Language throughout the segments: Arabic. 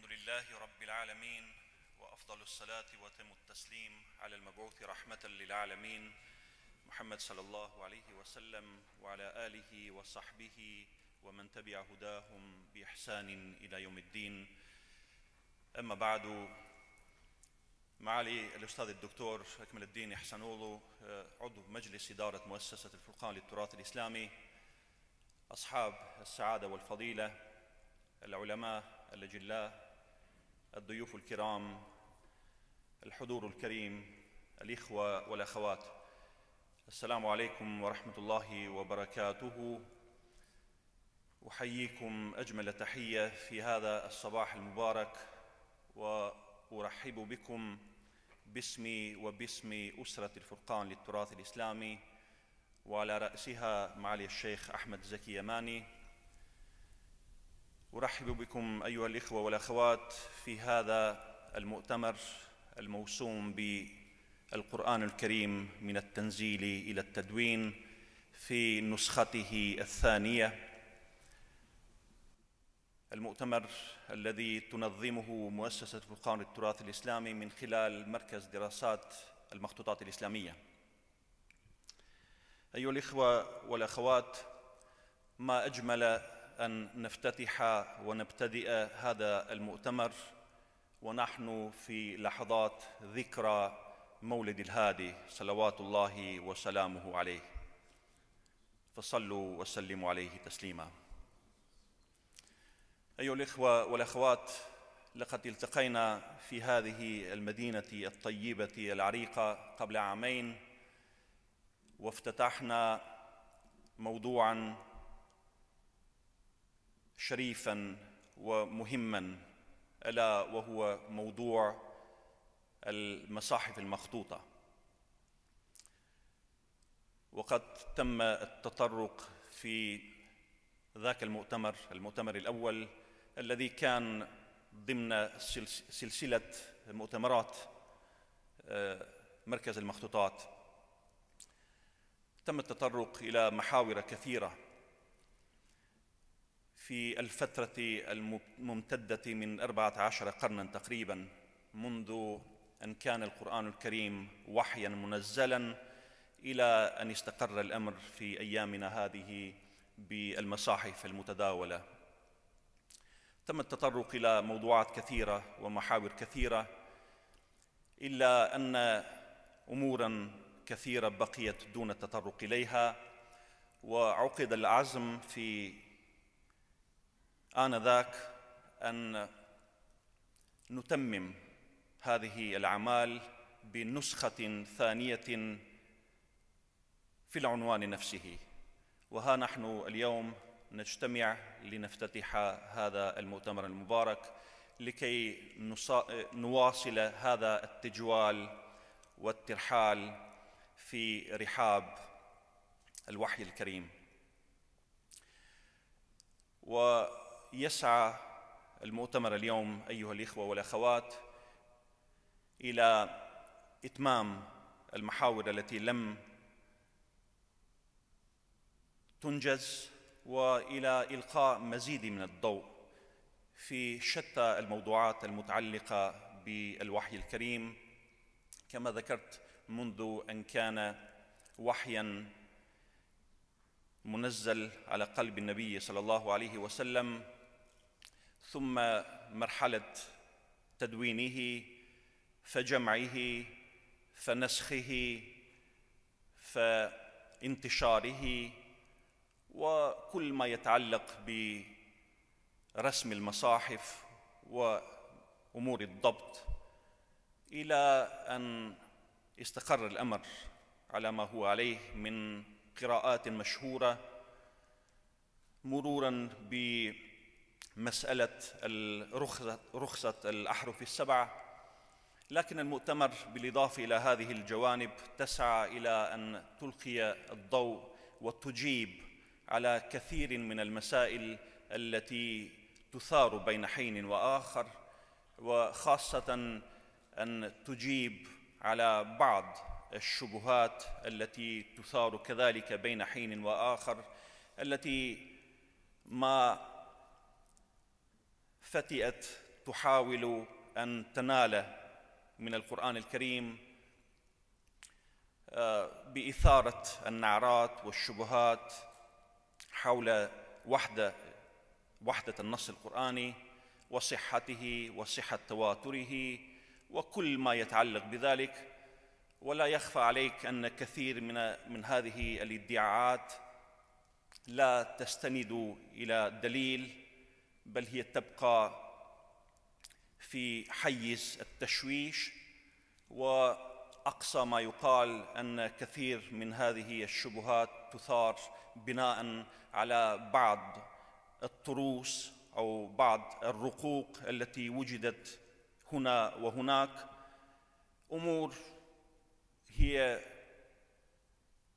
الحمد لله رب العالمين وافضل الصلاه وتم التسليم على المبعوث رحمه للعالمين محمد صلى الله عليه وسلم وعلى اله وصحبه ومن تبع هداهم باحسان الى يوم الدين اما بعد معالي الاستاذ الدكتور اكمل الدين أولو آه، عضو مجلس اداره مؤسسه الفرقان للتراث الاسلامي اصحاب السعاده والفضيله العلماء الاجلاء الضيوف الكرام الحضور الكريم الاخوه والاخوات السلام عليكم ورحمه الله وبركاته احييكم اجمل تحيه في هذا الصباح المبارك وارحب بكم باسمي وباسم اسره الفرقان للتراث الاسلامي وعلى راسها معالي الشيخ احمد زكي يماني أرحب بكم أيها الإخوة والأخوات في هذا المؤتمر الموسوم بالقرآن الكريم من التنزيل إلى التدوين في نسخته الثانية المؤتمر الذي تنظمه مؤسسة فرقان التراث الإسلامي من خلال مركز دراسات المخطوطات الإسلامية أيها الإخوة والأخوات ما أجمل أن نفتتح ونبتدئ هذا المؤتمر ونحن في لحظات ذكرى مولد الهادي صلوات الله وسلامه عليه فصلوا وسلموا عليه تسليما أيها الإخوة والأخوات لقد التقينا في هذه المدينة الطيبة العريقة قبل عامين وافتتحنا موضوعا شريفا ومهما الا وهو موضوع المصاحف المخطوطه وقد تم التطرق في ذاك المؤتمر المؤتمر الاول الذي كان ضمن سلسله مؤتمرات آه، مركز المخطوطات تم التطرق الى محاور كثيره في الفترة الممتدة من 14 قرنا تقريبا منذ أن كان القرآن الكريم وحيا منزلا إلى أن استقر الأمر في أيامنا هذه بالمصاحف المتداولة تم التطرق إلى موضوعات كثيرة ومحاور كثيرة إلا أن أمورا كثيرة بقيت دون التطرق إليها وعقد العزم في آنذاك أن نتمم هذه الأعمال بنسخة ثانية في العنوان نفسه وها نحن اليوم نجتمع لنفتتح هذا المؤتمر المبارك لكي نواصل هذا التجوال والترحال في رحاب الوحي الكريم و يسعى المؤتمر اليوم ايها الاخوه والاخوات الى اتمام المحاور التي لم تنجز والى القاء مزيد من الضوء في شتى الموضوعات المتعلقه بالوحي الكريم كما ذكرت منذ ان كان وحيا منزل على قلب النبي صلى الله عليه وسلم ثم مرحله تدوينه فجمعه فنسخه فانتشاره وكل ما يتعلق برسم المصاحف وامور الضبط الى ان استقر الامر على ما هو عليه من قراءات مشهوره مرورا ب مسألة الرخصة رخصة الأحرف السبعة لكن المؤتمر بالإضافة إلى هذه الجوانب تسعى إلى أن تلقي الضوء وتجيب على كثير من المسائل التي تثار بين حين وآخر وخاصة أن تجيب على بعض الشبهات التي تثار كذلك بين حين وآخر التي ما فتئت تحاول ان تنال من القران الكريم آه، باثاره النعرات والشبهات حول وحده وحده النص القراني وصحته وصحه تواتره وكل ما يتعلق بذلك ولا يخفى عليك ان كثير من من هذه الادعاءات لا تستند الى دليل بل هي تبقى في حيز التشويش واقصى ما يقال ان كثير من هذه الشبهات تثار بناء على بعض الطروس او بعض الرقوق التي وجدت هنا وهناك امور هي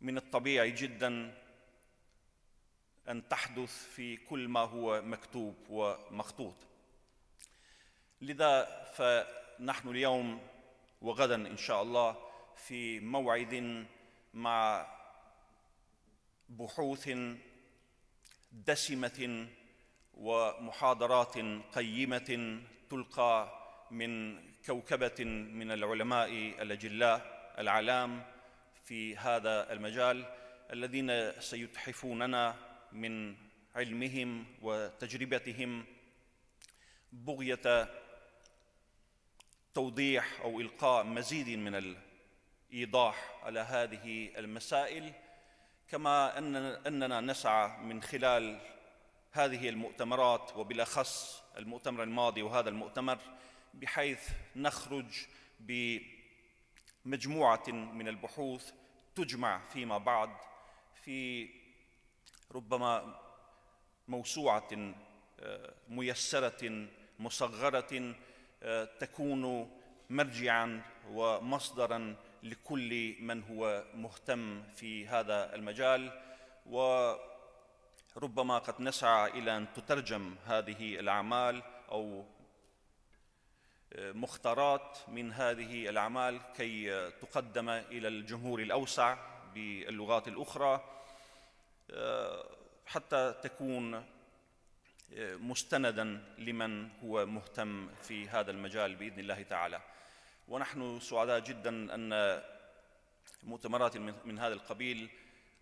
من الطبيعي جدا أن تحدث في كل ما هو مكتوب ومخطوط لذا فنحن اليوم وغدا إن شاء الله في موعد مع بحوث دسمة ومحاضرات قيمة تلقى من كوكبة من العلماء الأجلاء العلام في هذا المجال الذين سيتحفوننا من علمهم وتجربتهم بغيه توضيح او القاء مزيد من الايضاح على هذه المسائل كما اننا نسعى من خلال هذه المؤتمرات وبالاخص المؤتمر الماضي وهذا المؤتمر بحيث نخرج بمجموعه من البحوث تجمع فيما بعد في ربما موسوعه آه، ميسره مصغره آه، تكون مرجعا ومصدرا لكل من هو مهتم في هذا المجال وربما قد نسعى الى ان تترجم هذه الاعمال او آه، مختارات من هذه الاعمال كي تقدم الى الجمهور الاوسع باللغات الاخرى آه، حتى تكون آه، مستندا لمن هو مهتم في هذا المجال باذن الله تعالى. ونحن سعداء جدا ان مؤتمرات من هذا القبيل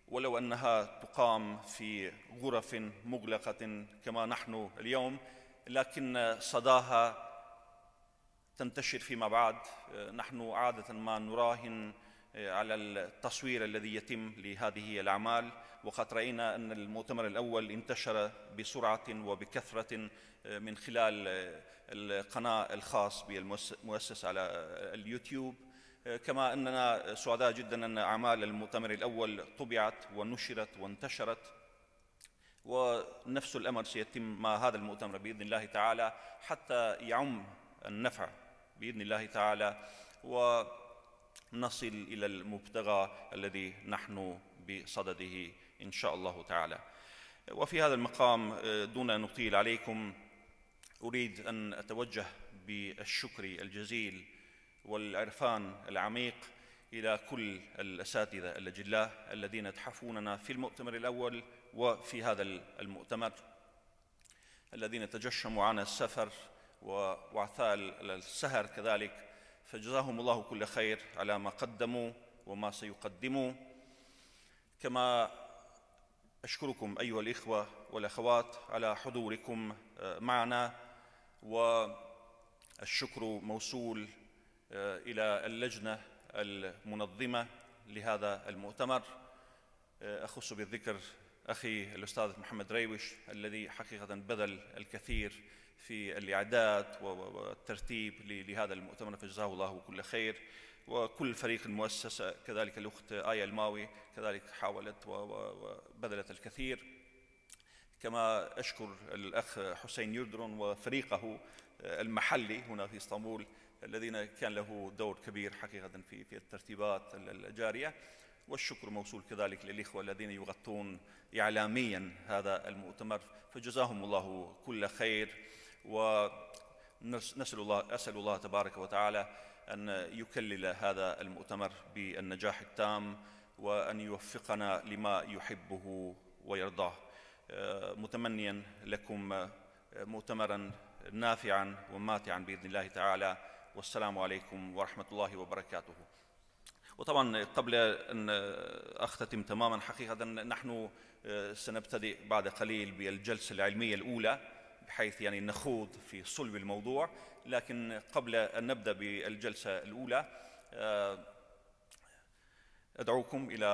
ولو انها تقام في غرف مغلقه كما نحن اليوم لكن صداها تنتشر فيما بعد آه، نحن عاده ما نراهن إيه، على التصوير الذي يتم لهذه الأعمال وقد رأينا أن المؤتمر الأول انتشر بسرعة وبكثرة إيه، من خلال إيه، القناة الخاص بالمؤسسة على اليوتيوب كما أننا سعداء جدا أن أعمال المؤتمر الأول طبعت ونشرت وانتشرت ونفس الأمر سيتم مع هذا المؤتمر بإذن الله تعالى حتى يعم النفع بإذن الله تعالى و نصل الى المبتغى الذي نحن بصدده ان شاء الله تعالى. وفي هذا المقام آه، دون ان اطيل عليكم اريد ان اتوجه بالشكر الجزيل والعرفان العميق الى كل الاساتذه الاجلاء الذين تحفوننا في المؤتمر الاول وفي هذا المؤتمر الذين تجشموا عن السفر وعثال السهر كذلك فجزاهم الله كل خير على ما قدموا وما سيقدموا كما أشكركم أيها الإخوة والأخوات على حضوركم آه، معنا والشكر موصول آه، إلى اللجنة المنظمة لهذا المؤتمر آه، أخص بالذكر أخي الأستاذ محمد ريوش الذي حقيقة بذل الكثير في الإعداد والترتيب لهذا المؤتمر فجزاه الله كل خير وكل فريق المؤسسة كذلك الأخت آية الماوي كذلك حاولت وبذلت الكثير كما أشكر الأخ حسين يردرون وفريقه المحلي هنا في اسطنبول الذين كان له دور كبير حقيقة في في الترتيبات الجارية والشكر موصول كذلك للإخوة الذين يغطون إعلاميا هذا المؤتمر فجزاهم الله كل خير ونسأل الله أسأل الله تبارك وتعالى أن يكلل هذا المؤتمر بالنجاح التام وأن يوفقنا لما يحبه ويرضاه آه، متمنيا لكم آه، مؤتمرا نافعا وماتعا باذن الله تعالى والسلام عليكم ورحمة الله وبركاته وطبعا قبل أن أختتم تماما حقيقة نحن سنبتدئ بعد قليل بالجلسة العلمية الأولى بحيث يعني نخوض في صلب الموضوع لكن قبل أن نبدأ بالجلسة الأولى أدعوكم إلى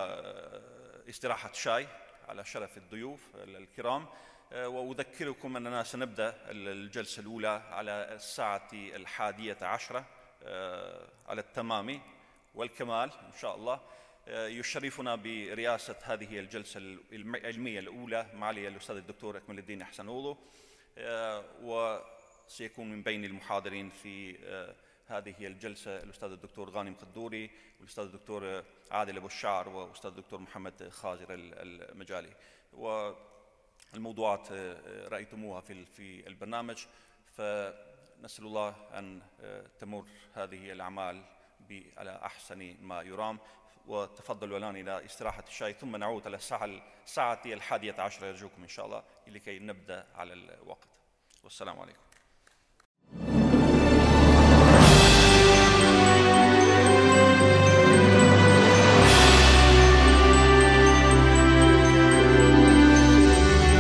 استراحة شاي على شرف الضيوف الكرام آه، وأذكركم أننا سنبدأ الجلسة الأولى على الساعة الحادية عشرة آه، على التمام والكمال إن شاء الله آه، يشرفنا برئاسة هذه الجلسة العلمية الأولى معالي الأستاذ الدكتور أكمل الدين حسن أولو وسيكون من بين المحاضرين في هذه الجلسة الأستاذ الدكتور غانم قدوري والأستاذ الدكتور عادل أبو الشعر والأستاذ الدكتور محمد خازر المجالي و الموضوعات آه، آه، رايتموها في في البرنامج فنسال الله ان آه، تمر هذه الاعمال على احسن ما يرام وتفضلوا الان الى استراحه الشاي ثم نعود على الساعه الساعه الحادية عشرة يرجوكم ان شاء الله لكي نبدا على الوقت والسلام عليكم